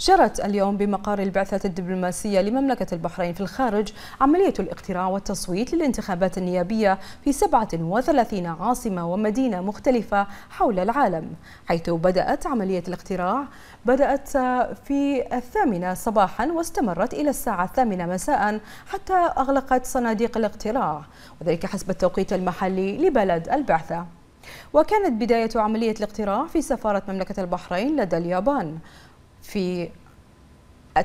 جرت اليوم بمقر البعثة الدبلوماسية لمملكة البحرين في الخارج عملية الاقتراع والتصويت للانتخابات النيابية في 37 عاصمة ومدينة مختلفة حول العالم حيث بدأت عملية الاقتراع بدأت في الثامنة صباحا واستمرت إلى الساعة الثامنة مساء حتى أغلقت صناديق الاقتراع وذلك حسب التوقيت المحلي لبلد البعثة وكانت بداية عملية الاقتراع في سفارة مملكة البحرين لدى اليابان في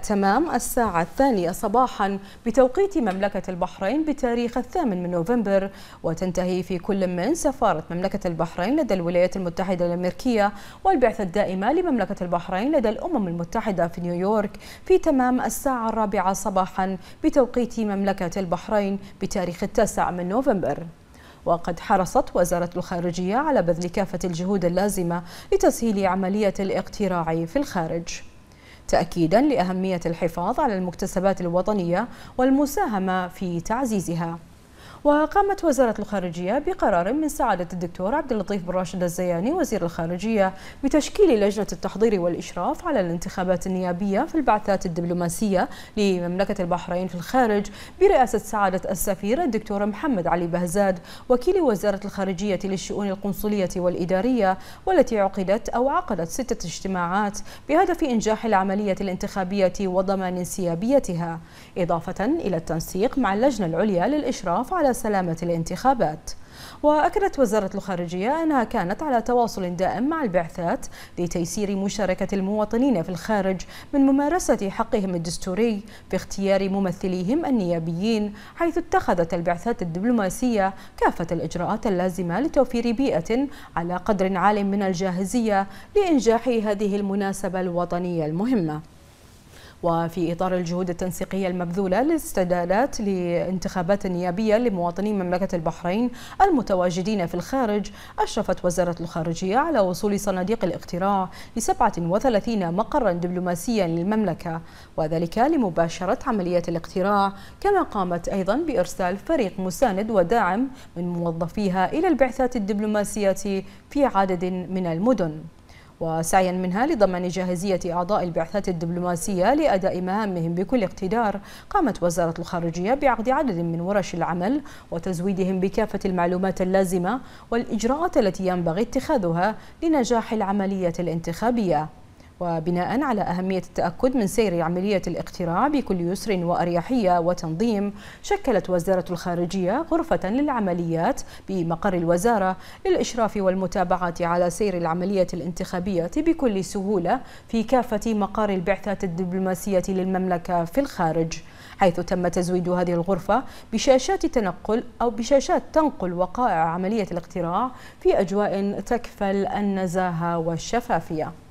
تمام الساعة الثانية صباحا بتوقيت مملكة البحرين بتاريخ الثامن من نوفمبر وتنتهي في كل من سفارة مملكة البحرين لدى الولايات المتحدة الأمريكية والبعثة الدائمة لمملكة البحرين لدى الأمم المتحدة في نيويورك في تمام الساعة الرابعة صباحا بتوقيت مملكة البحرين بتاريخ التاسع من نوفمبر وقد حرصت وزارة الخارجية على بذل كافة الجهود اللازمة لتسهيل عملية الاقتراع في الخارج تأكيدا لأهمية الحفاظ على المكتسبات الوطنية والمساهمة في تعزيزها وقامت وزارة الخارجية بقرار من سعادة الدكتور عبد اللطيف بن راشد الزياني وزير الخارجية بتشكيل لجنة التحضير والإشراف على الانتخابات النيابية في البعثات الدبلوماسية لمملكة البحرين في الخارج برئاسة سعادة السفير الدكتور محمد علي بهزاد وكيل وزارة الخارجية للشؤون القنصلية والإدارية والتي عقدت أو عقدت ستة اجتماعات بهدف إنجاح العملية الانتخابية وضمان انسيابيتها إضافة إلى التنسيق مع اللجنة العليا للإشراف على سلامة الانتخابات وأكدت وزارة الخارجية أنها كانت على تواصل دائم مع البعثات لتيسير مشاركة المواطنين في الخارج من ممارسة حقهم الدستوري في اختيار ممثليهم النيابيين حيث اتخذت البعثات الدبلوماسية كافة الإجراءات اللازمة لتوفير بيئة على قدر عال من الجاهزية لإنجاح هذه المناسبة الوطنية المهمة وفي إطار الجهود التنسيقية المبذولة للاستعدادات لانتخابات نيابية لمواطني مملكة البحرين المتواجدين في الخارج أشرفت وزارة الخارجية على وصول صناديق الاقتراع ل 37 مقرا دبلوماسيا للمملكة وذلك لمباشرة عملية الاقتراع كما قامت أيضا بإرسال فريق مساند وداعم من موظفيها إلى البعثات الدبلوماسية في عدد من المدن وسعيا منها لضمان جاهزية أعضاء البعثات الدبلوماسية لأداء مهامهم بكل اقتدار قامت وزارة الخارجية بعقد عدد من ورش العمل وتزويدهم بكافة المعلومات اللازمة والإجراءات التي ينبغي اتخاذها لنجاح العملية الانتخابية وبناء على أهمية التأكد من سير عملية الاقتراع بكل يسر وأريحية وتنظيم شكلت وزارة الخارجية غرفة للعمليات بمقر الوزارة للإشراف والمتابعة على سير العملية الانتخابية بكل سهولة في كافة مقار البعثات الدبلوماسية للمملكة في الخارج حيث تم تزويد هذه الغرفة بشاشات تنقل أو بشاشات تنقل وقائع عملية الاقتراع في أجواء تكفل النزاهة والشفافية